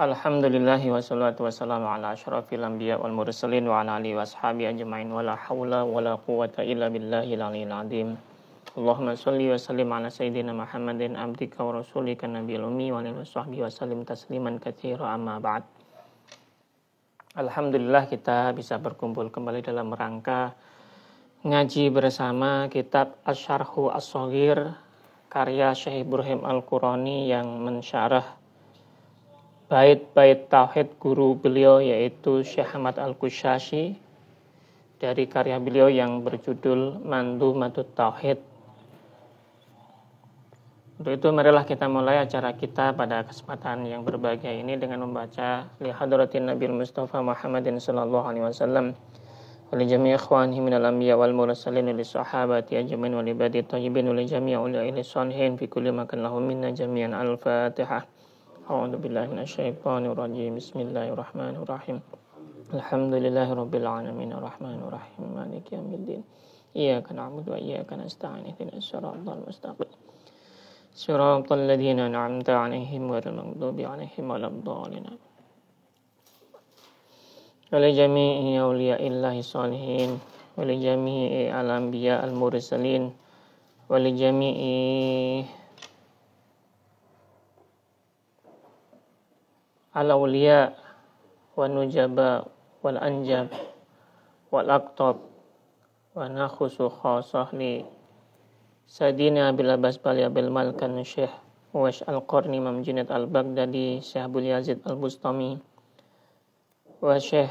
Alhamdulillahi wassalatu wassalamu ala asyrafil anbiya wal mursalin wa ala alihi washabi ajmain wala haula wala quwata illa billahi aliyil azim. Allahumma shalli wa sallim ala sayyidina Muhammadin abdika wa rasulika nabiyil ummi wa alihi washabi wa sallim tasliman katsira amma ba'd. Alhamdulillah kita bisa berkumpul kembali dalam rangka ngaji bersama kitab Asyarhu As-Saghir karya Syekh Ibrahim Al-Qurani yang mensyarah bait-bait tauhid guru beliau yaitu Syekh Ahmad Al-Kushashi dari karya beliau yang berjudul mandu Matut Tauhid. Untuk itu marilah kita mulai acara kita pada kesempatan yang berbahagia ini dengan membaca li hadratin Mustafa Muhammadin sallallahu alaihi wasallam wa jami' jami'i ikhwanihi anbiya wal mursalin wa li sahabati ajmain wal ibadi badi tayyibin wa ulil salihin fi kulli makan lahum minna jami'an al-Fatihah. أعوذ بالله من الشيطان الرجيم بسم الله الرحمن الرحيم الحمد لله رب العالمين الرحمن الرحيم مالك يوم الدين إياك نعبد وإياك نستعين اهدنا الصراط المستقيم صراط الذين أنعمت عليهم غير المغضوب عليهم ولا الضالين ولجميع أولياء الله الصالحين ولجميع الأنبياء المرسلين ولجميع ala awliya wa nujaba wal anjab wal aktab wa nakhusu khasah li sadina bila basbal ya bil malkan syekh wash al-qarni mamjinat al-baghdadi syekh bul yazid al-bustami wa syekh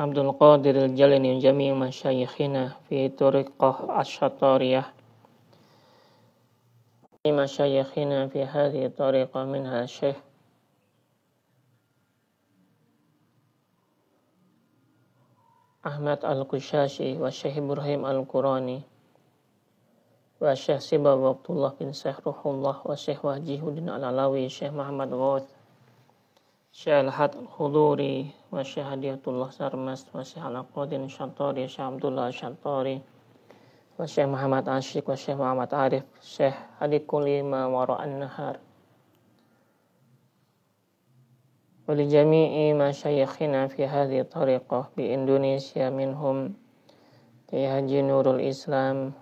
Abdul Qadir al-Jalani jami masyayikhina fi turiqah asy مشايخنا في هذه الطريقة منها الشيخ أحمد القشاشي والشيخ إبراهيم القراني والشيخ سبا وعبد الله بن شيخ روح الله والشيخ وجيه الدين العلوي الشيخ محمد غوث الشيخ الحد الخضوري والشيخ هدية الله سرمس والشيخ علاقود الشنطاري الشيخ عبد الله الشنطاري Syekh Muhammad wa Syekh Muhammad Arif, Syekh Ali Kulima Wara'an Nahar. ولجميع مشايخنا في هذه الطريقة بإندونيسيا منهم كي هجي نور الإسلام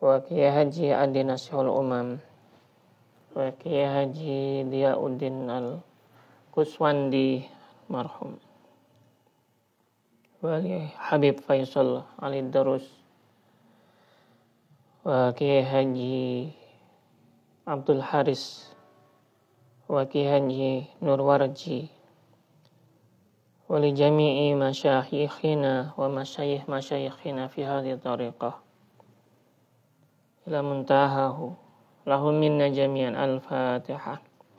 وكي هجي عدي نصح الأمم وكي هجي ضياء الدين القسوندي مرحوم ولي Habib فيصل علي الدروس Kiai Haji Abdul Haris وكي هدي نور ورجي ولجميع مشايخنا ومشايخ مشايخنا في هذه الطريقة إلى منتهاه له منا جميعا الفاتحة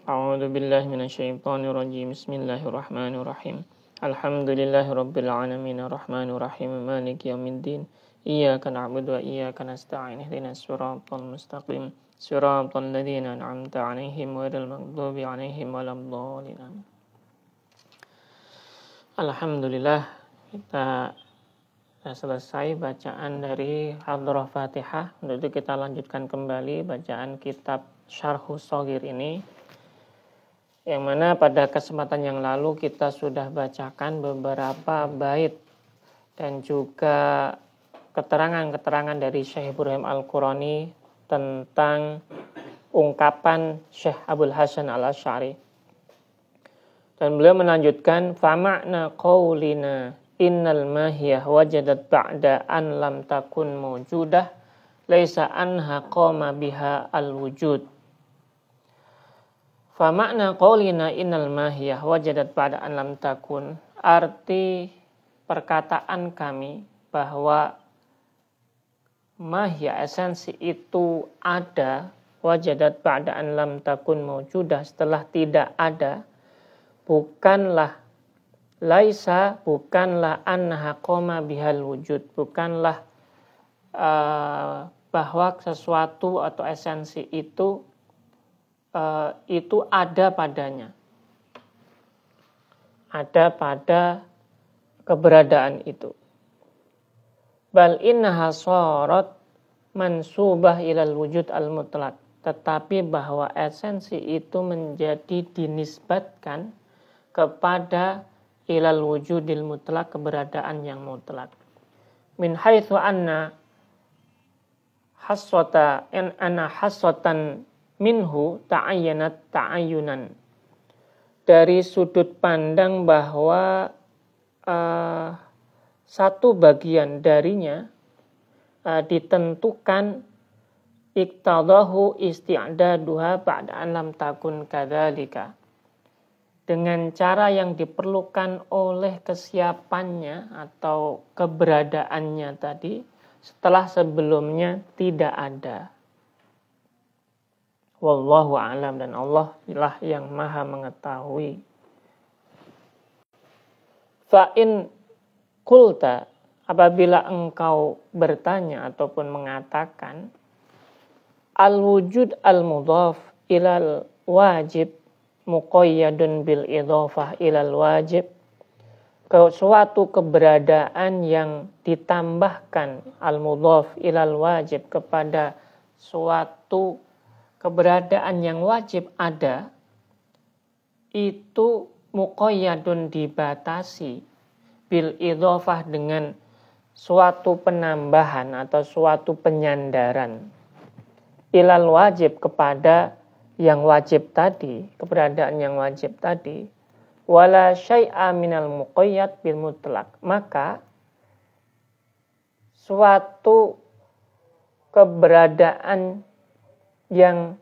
أعوذ بالله من الشيطان الرجيم بسم الله الرحمن الرحيم الحمد لله رب العالمين الرحمن الرحيم مالك يوم الدين إياك نعبد وإياك نستعين اهدنا الصراط المستقيم صراط الذين أنعمت عليهم غير المغضوب عليهم ولا الضالين Alhamdulillah kita selesai bacaan dari Hadroh Fatihah untuk itu kita lanjutkan kembali bacaan kitab Syarhu Sogir ini yang mana pada kesempatan yang lalu kita sudah bacakan beberapa bait dan juga keterangan-keterangan dari Syekh Ibrahim Al-Qurani tentang ungkapan Syekh Abdul Hasan Al-Asy'ari. Dan beliau melanjutkan, "Fama'na qaulina innal mahiyah wajadat ba'da an lam takun mawjudah laisa anha qama biha al-wujud." fama'na qaulina innal mahiyah wajadat ba'da an lam takun arti perkataan kami bahwa mahya esensi itu ada wajadat ba'daan lam takun sudah setelah tidak ada bukanlah laisa bukanlah annaha bihal wujud bukanlah uh, bahwa sesuatu atau esensi itu uh, itu ada padanya ada pada keberadaan itu bal inna hasorot mansubah ilal wujud al mutlak tetapi bahwa esensi itu menjadi dinisbatkan kepada ilal wujudil mutlak keberadaan yang mutlak min haitsu anna haswata in anna haswatan minhu ta'ayyanat ta'ayyunan dari sudut pandang bahwa uh, satu bagian darinya uh, ditentukan iktadahu isti'daduha ba'da alam takun kadalika dengan cara yang diperlukan oleh kesiapannya atau keberadaannya tadi setelah sebelumnya tidak ada. Wallahu alam dan Allah lah yang maha mengetahui. Fa'in kulta apabila engkau bertanya ataupun mengatakan al wujud al mudhaf ilal wajib muqayyadun bil idhofah ilal wajib ke suatu keberadaan yang ditambahkan al mudhaf ilal wajib kepada suatu keberadaan yang wajib ada itu muqayyadun dibatasi bil idhofah dengan suatu penambahan atau suatu penyandaran ilal wajib kepada yang wajib tadi, keberadaan yang wajib tadi, wala syai'a minal muqayyad bil mutlak. Maka suatu keberadaan yang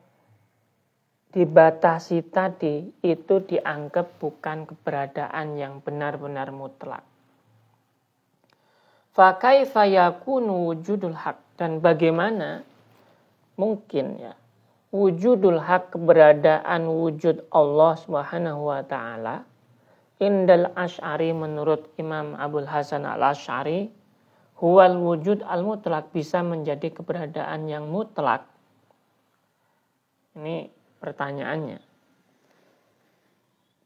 dibatasi tadi itu dianggap bukan keberadaan yang benar-benar mutlak fakaifa yakunu wujudul hak dan bagaimana mungkin ya wujudul hak keberadaan wujud Allah Subhanahu wa taala indal asy'ari menurut Imam Abdul Hasan al-Asy'ari huwal wujud al-mutlak bisa menjadi keberadaan yang mutlak ini pertanyaannya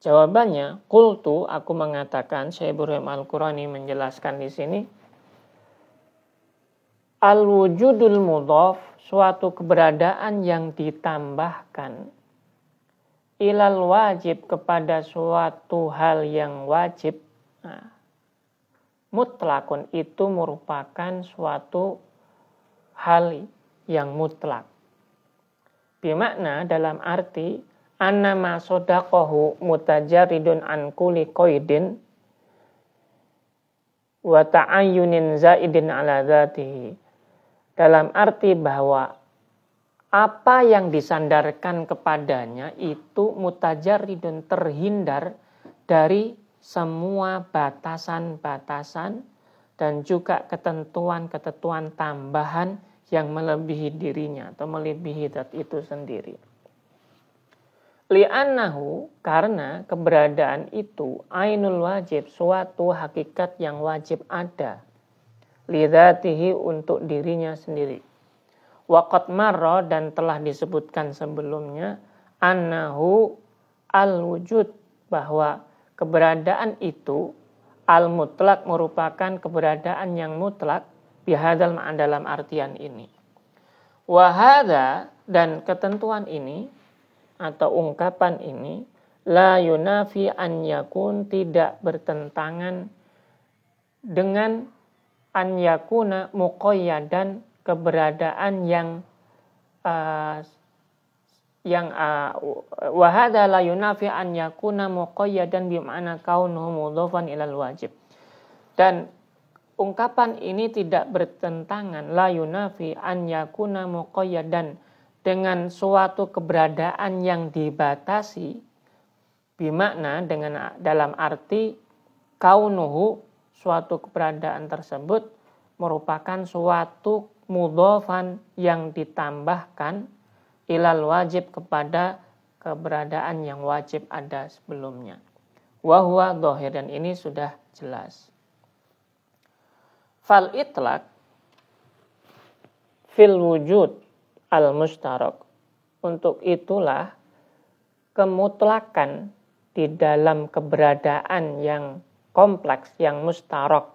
Jawabannya, kultu aku mengatakan Syekh Ibrahim Al-Qurani menjelaskan di sini Al-wujudul mudhaf, suatu keberadaan yang ditambahkan. Ilal wajib kepada suatu hal yang wajib. Nah, mutlakun itu merupakan suatu hal yang mutlak. Bimakna dalam arti annama sodakohu mutajaridun an kuli koidin wa ta'ayyunin zaidin ala dhatihi. Dalam arti bahwa apa yang disandarkan kepadanya itu mutajaridun terhindar dari semua batasan-batasan dan juga ketentuan-ketentuan tambahan yang melebihi dirinya atau melebihi zat itu sendiri. Li'annahu karena keberadaan itu ainul wajib suatu hakikat yang wajib ada lidatihi untuk dirinya sendiri. Waqat marra dan telah disebutkan sebelumnya annahu al bahwa keberadaan itu al-mutlak merupakan keberadaan yang mutlak bihadal ma'an dalam artian ini. Wahada dan ketentuan ini atau ungkapan ini la yunafi an yakun tidak bertentangan dengan an yakuna muqayyadan keberadaan yang uh, yang uh, wahada la yunafi an yakuna muqayyadan bima'na kaunuhu mudhafan ilal wajib. Dan ungkapan ini tidak bertentangan la yunafi an yakuna muqayyadan dengan suatu keberadaan yang dibatasi bimakna dengan dalam arti kaunuhu suatu keberadaan tersebut merupakan suatu mudhofan yang ditambahkan ilal wajib kepada keberadaan yang wajib ada sebelumnya. Wahwa dohir dan ini sudah jelas. Fal itlak fil wujud al mustarok. Untuk itulah kemutlakan di dalam keberadaan yang kompleks, yang mustarok,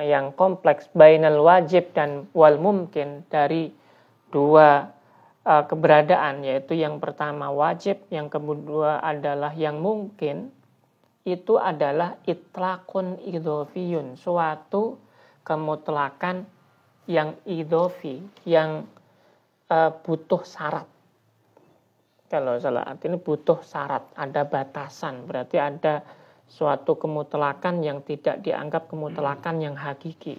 yang kompleks bainal wajib dan wal mungkin dari dua uh, keberadaan yaitu yang pertama wajib, yang kedua adalah yang mungkin itu adalah itlakun idofiyun, suatu kemutlakan yang idofi, yang uh, butuh syarat. Kalau salah artinya butuh syarat, ada batasan, berarti ada suatu kemutlakan yang tidak dianggap kemutlakan yang hakiki.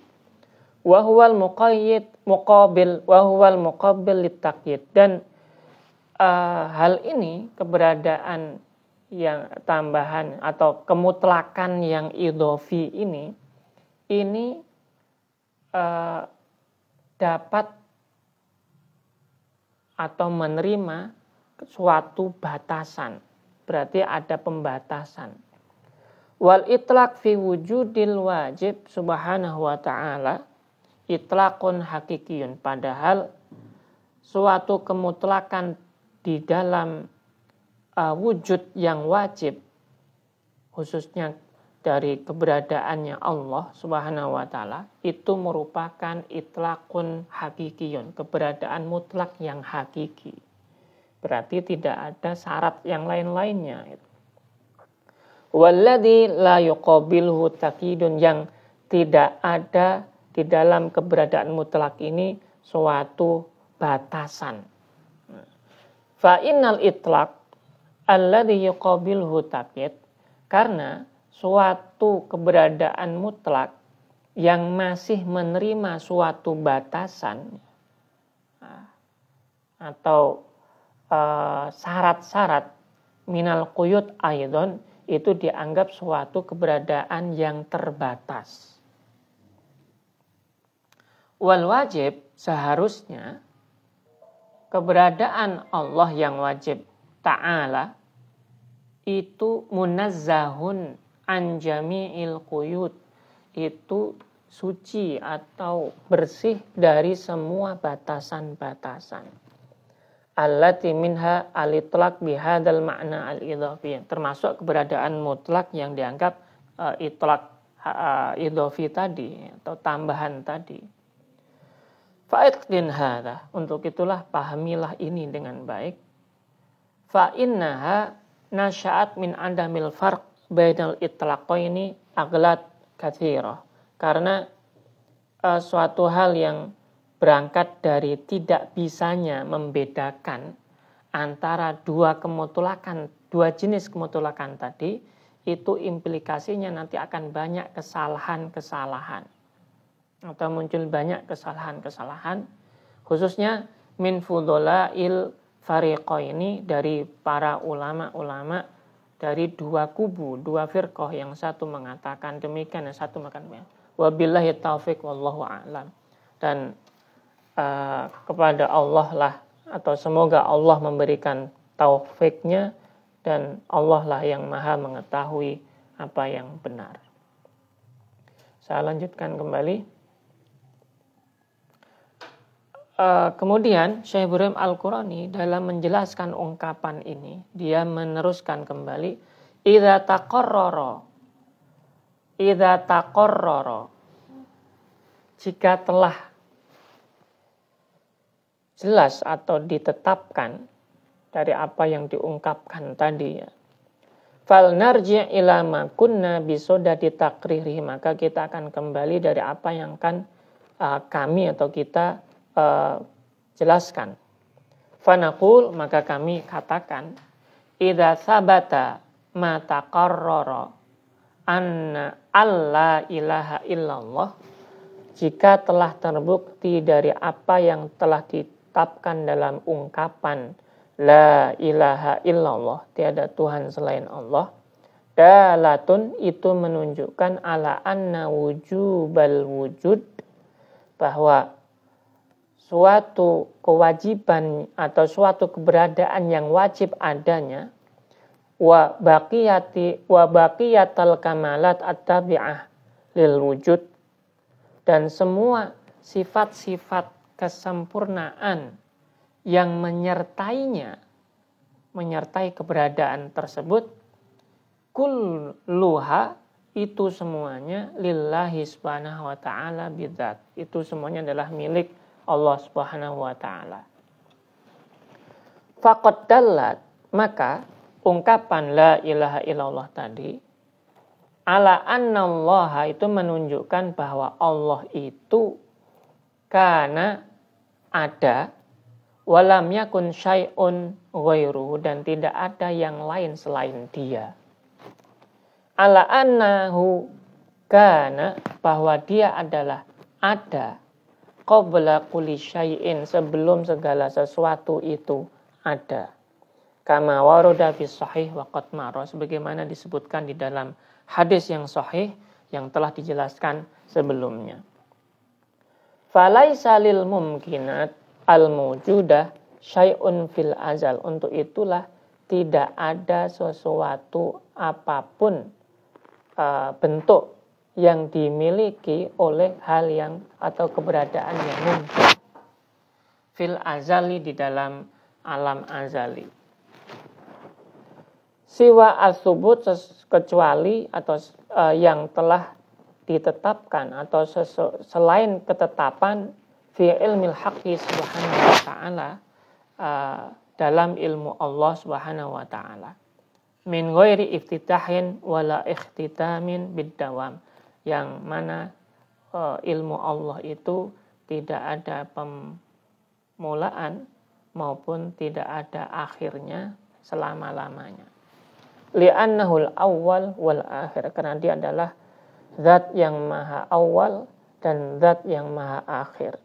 Wahwal muqayyid muqabil wahwal muqabil litakyid dan uh, hal ini keberadaan yang tambahan atau kemutlakan yang idofi ini ini uh, dapat atau menerima suatu batasan berarti ada pembatasan wal itlak fi wujudil wajib subhanahu wa ta'ala itlaqun hakikiyun padahal suatu kemutlakan di dalam uh, wujud yang wajib khususnya dari keberadaannya Allah Subhanahu wa taala itu merupakan itlakun hakikiyun, keberadaan mutlak yang hakiki. Berarti tidak ada syarat yang lain-lainnya. Walladhi la yuqabilhu takidun yang tidak ada di dalam keberadaan mutlak ini suatu batasan. Fa innal itlaq alladhi yuqabilhu takid karena suatu keberadaan mutlak yang masih menerima suatu batasan atau eh, syarat-syarat uh, minal kuyut aydon itu dianggap suatu keberadaan yang terbatas. Wal wajib seharusnya keberadaan Allah yang wajib ta'ala itu munazzahun an jami'il itu suci atau bersih dari semua batasan-batasan allati minha alitlak bihadal makna al idhofi termasuk keberadaan mutlak yang dianggap uh, eh, itlak uh, eh, idhofi tadi atau tambahan tadi fa'itqin hadha untuk itulah pahamilah ini dengan baik fa innaha nasya'at min adamil farq bainal itlaqaini aglat kathiroh karena uh, suatu hal yang berangkat dari tidak bisanya membedakan antara dua kemutulakan, dua jenis kemutulakan tadi, itu implikasinya nanti akan banyak kesalahan-kesalahan. Atau muncul banyak kesalahan-kesalahan, khususnya min il fariqo ini dari para ulama-ulama dari dua kubu, dua firqoh yang satu mengatakan demikian, yang satu mengatakan demikian. Wabillahi taufik wallahu a'lam. Dan uh, kepada Allah lah atau semoga Allah memberikan taufiknya dan Allah lah yang maha mengetahui apa yang benar. Saya lanjutkan kembali. Uh, kemudian Syekh Ibrahim Al-Qurani dalam menjelaskan ungkapan ini, dia meneruskan kembali, Ida taqorroro, Ida taqorroro, jika telah jelas atau ditetapkan dari apa yang diungkapkan tadi ya. Fal narji' ila ma kunna bisoda ditakrihi maka kita akan kembali dari apa yang kan uh, kami atau kita uh, jelaskan. Fanaqul maka kami katakan idza sabata ma taqarrara anna alla ilaha illallah jika telah terbukti dari apa yang telah di ditetapkan dalam ungkapan La ilaha illallah, tiada Tuhan selain Allah. Dalatun itu menunjukkan ala anna wujubal wujud bahwa suatu kewajiban atau suatu keberadaan yang wajib adanya wa baqiyati wa baqiyatal kamalat at-tabi'ah lil wujud dan semua sifat-sifat kesempurnaan yang menyertainya, menyertai keberadaan tersebut, kulluha itu semuanya lillahi subhanahu wa ta'ala bidat. Itu semuanya adalah milik Allah subhanahu wa ta'ala. Fakot dalat, maka ungkapan la ilaha illallah tadi, ala annallaha itu menunjukkan bahwa Allah itu karena ada walam yakun syai'un ghairu dan tidak ada yang lain selain dia. Ala annahu kana bahwa dia adalah ada qabla kulli syai'in sebelum segala sesuatu itu ada. Kama waroda fi sahih wa qad sebagaimana disebutkan di dalam hadis yang sahih yang telah dijelaskan sebelumnya falai salil mumkinat al mujudah syai'un fil azal. Untuk itulah tidak ada sesuatu apapun uh, bentuk yang dimiliki oleh hal yang atau keberadaan yang mungkin. Fil azali di dalam alam azali. Siwa asubut kecuali atau uh, yang telah ditetapkan atau selain ketetapan fi ilmil haqqi subhanahu wa ta'ala uh, dalam ilmu Allah subhanahu wa ta'ala min ghairi iftitahin wala ikhtitamin biddawam yang mana uh, ilmu Allah itu tidak ada pemulaan maupun tidak ada akhirnya selama-lamanya li'annahul awal wal akhir karena dia adalah zat yang maha awal dan zat yang maha akhir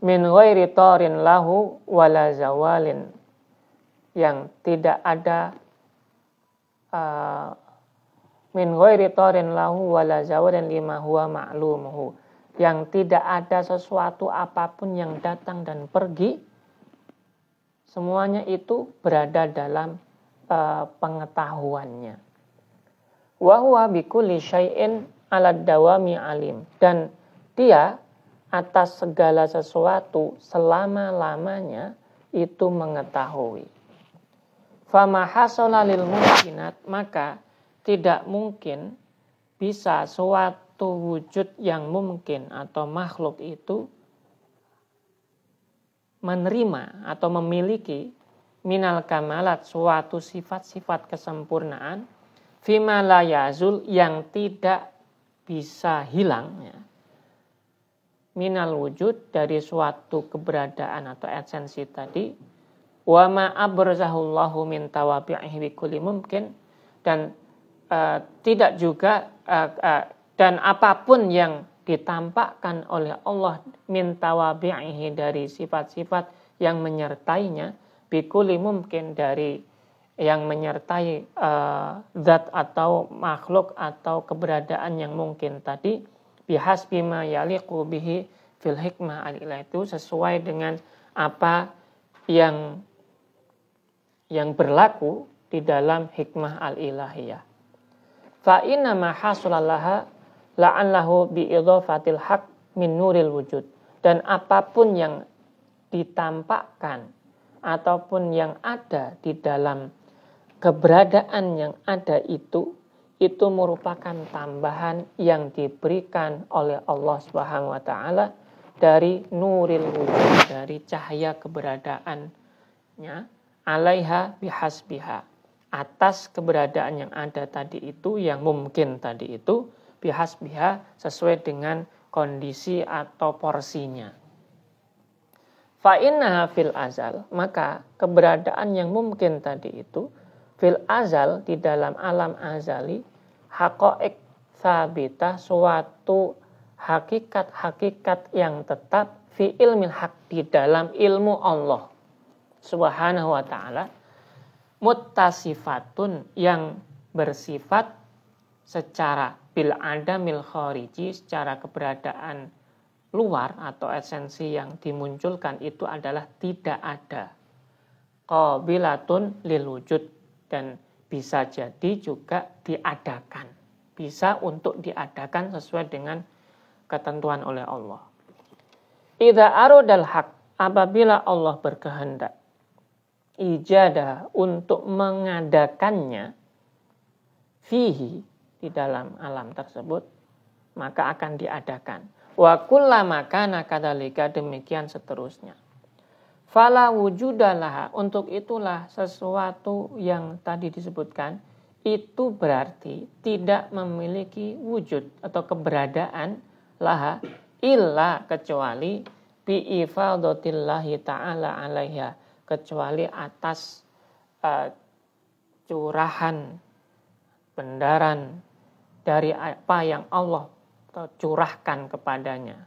min ghairi tarin lahu wala zawalin yang tidak ada uh, min ghairi tarin lahu wala zawalin lima huwa ma'lumuhu yang tidak ada sesuatu apapun yang datang dan pergi semuanya itu berada dalam uh, pengetahuannya wa huwa bikulli syai'in dawami alim dan dia atas segala sesuatu selama-lamanya itu mengetahui. Fama hasala lil mungkinat maka tidak mungkin bisa suatu wujud yang mungkin atau makhluk itu menerima atau memiliki minal kamalat suatu sifat-sifat kesempurnaan Fima layazul yang tidak bisa hilang ya. Minal wujud dari suatu keberadaan atau esensi tadi. Wa ma'abrazahullahu min tawabi'ihi wikuli mungkin. Dan uh, tidak juga uh, uh, dan apapun yang ditampakkan oleh Allah min tawabi'ihi dari sifat-sifat yang menyertainya bikuli mungkin dari yang menyertai uh, zat atau makhluk atau keberadaan yang mungkin tadi bihas bima yaliqu bihi fil hikmah alilah nah, itu sesuai dengan apa yang yang berlaku di dalam hikmah al ilahiyah fa inna ma hasulallaha la'anlahu bi idhafatil haq min nuril wujud dan apapun yang ditampakkan ataupun yang ada di dalam keberadaan yang ada itu itu merupakan tambahan yang diberikan oleh Allah Subhanahu wa taala dari nuril wujud, dari cahaya keberadaannya alaiha bihasbiha atas keberadaan yang ada tadi itu yang mungkin tadi itu bihasbiha sesuai dengan kondisi atau porsinya. fa fil azal, maka keberadaan yang mungkin tadi itu fil azal di dalam alam azali hakoek sabita suatu hakikat-hakikat yang tetap fi ilmil hak di dalam ilmu Allah subhanahu wa ta'ala mutasifatun yang bersifat secara bil adamil khariji secara keberadaan luar atau esensi yang dimunculkan itu adalah tidak ada qabilatun lil wujud dan bisa jadi juga diadakan. Bisa untuk diadakan sesuai dengan ketentuan oleh Allah. Idza aradal haq, apabila Allah berkehendak ijadah untuk mengadakannya fihi di dalam alam tersebut maka akan diadakan wa kullama kana kadzalika demikian seterusnya Fala wujudalah Untuk itulah sesuatu yang tadi disebutkan itu berarti tidak memiliki wujud atau keberadaan laha illa kecuali biifadatillahi ta'ala alaiha kecuali atas uh, curahan bendaran dari apa yang Allah curahkan kepadanya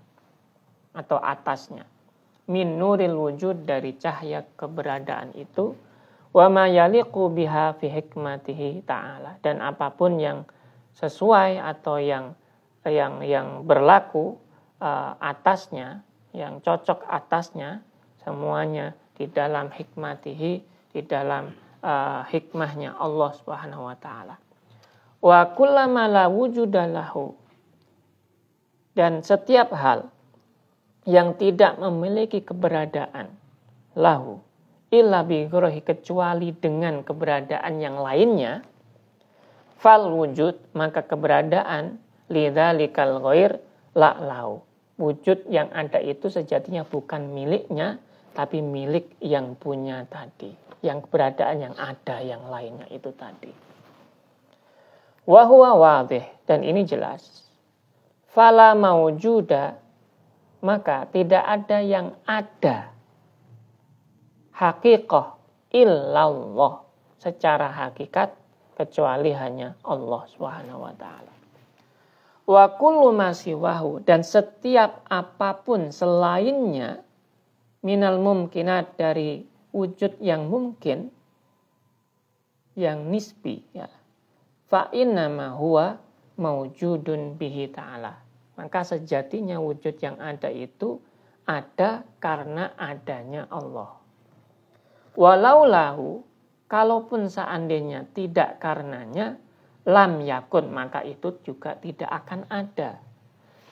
atau atasnya min nuril wujud dari cahaya keberadaan itu wa ma yaliqu biha fi hikmatihi ta'ala dan apapun yang sesuai atau yang yang yang berlaku uh, atasnya yang cocok atasnya semuanya di dalam hikmatihi di dalam uh, hikmahnya Allah Subhanahu wa taala wa kullama la wujudalahu dan setiap hal yang tidak memiliki keberadaan lahu illa bigrohi kecuali dengan keberadaan yang lainnya fal wujud maka keberadaan likal ghair la lahu wujud yang ada itu sejatinya bukan miliknya tapi milik yang punya tadi yang keberadaan yang ada yang lainnya itu tadi wa huwa dan ini jelas fala maujuda maka tidak ada yang ada hakikoh illallah secara hakikat kecuali hanya Allah Subhanahu wa taala. Wa kullu masiwahu dan setiap apapun selainnya minal mumkinat dari wujud yang mungkin yang nisbi ya. Fa inna huwa maujudun bihi ta'ala maka sejatinya wujud yang ada itu ada karena adanya Allah. Walaulahu, kalaupun seandainya tidak karenanya, lam yakun maka itu juga tidak akan ada.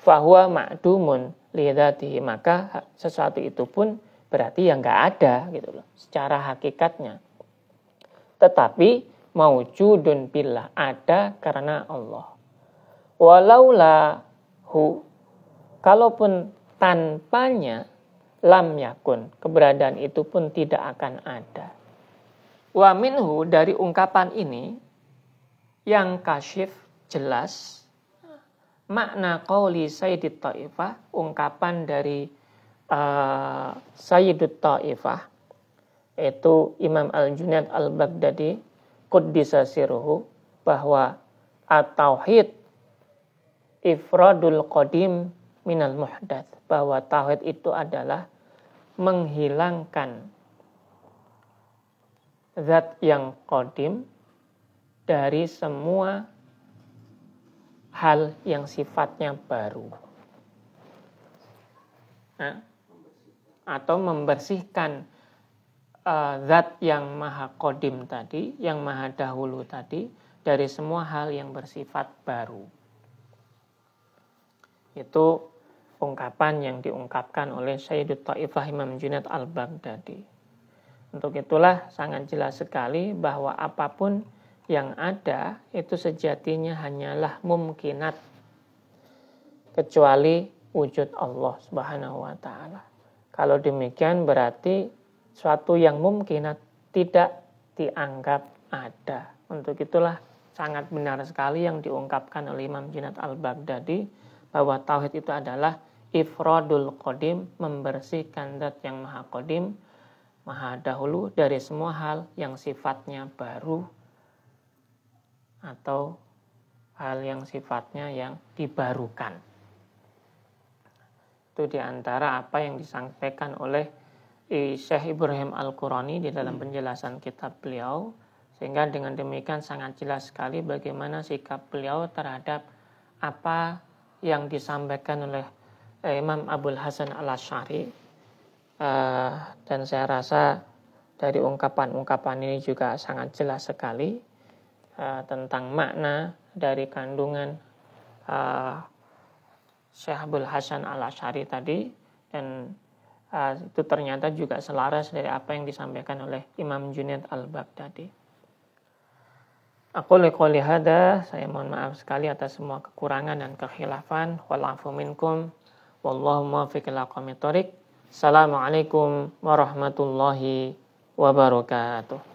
Bahwa makdumun lidatihi maka sesuatu itu pun berarti yang nggak ada gitu loh secara hakikatnya. Tetapi maujudun billah ada karena Allah. Walaulah hu. Kalaupun tanpanya lam yakun, keberadaan itu pun tidak akan ada. Wa minhu dari ungkapan ini yang kasyif jelas makna qawli Sayyidit Ta'ifah, ungkapan dari uh, Sayyidut Ta'ifah, yaitu Imam Al-Junaid Al-Baghdadi, Quddisa Siruhu, bahwa At-Tauhid ifradul qadim minal muhdad bahwa tauhid itu adalah menghilangkan zat yang qadim dari semua hal yang sifatnya baru. Nah, atau membersihkan uh, zat yang maha kodim tadi, yang maha dahulu tadi, dari semua hal yang bersifat baru itu ungkapan yang diungkapkan oleh Sayyidut Ta'ifah Imam Junaid al-Baghdadi. Untuk itulah sangat jelas sekali bahwa apapun yang ada itu sejatinya hanyalah mungkinat kecuali wujud Allah Subhanahu wa taala. Kalau demikian berarti suatu yang mungkinat tidak dianggap ada. Untuk itulah sangat benar sekali yang diungkapkan oleh Imam Junaid al-Baghdadi bahwa tauhid itu adalah ifrodul kodim membersihkan zat yang maha kodim maha dahulu dari semua hal yang sifatnya baru atau hal yang sifatnya yang dibarukan itu diantara apa yang disampaikan oleh Syekh Ibrahim Al-Qurani di dalam penjelasan kitab beliau sehingga dengan demikian sangat jelas sekali bagaimana sikap beliau terhadap apa yang disampaikan oleh eh, Imam Abdul Hasan al Ashari uh, eh, dan saya rasa dari ungkapan-ungkapan ini juga sangat jelas sekali uh, tentang makna dari kandungan uh, Syekh Abdul Hasan al Ashari tadi dan uh, itu ternyata juga selaras dari apa yang disampaikan oleh Imam Junaid al Baghdadi. Aku lekoli hada, saya mohon maaf sekali atas semua kekurangan dan kekhilafan. Wallahu minkum, wallahu muwafiq ila Assalamualaikum warahmatullahi wabarakatuh.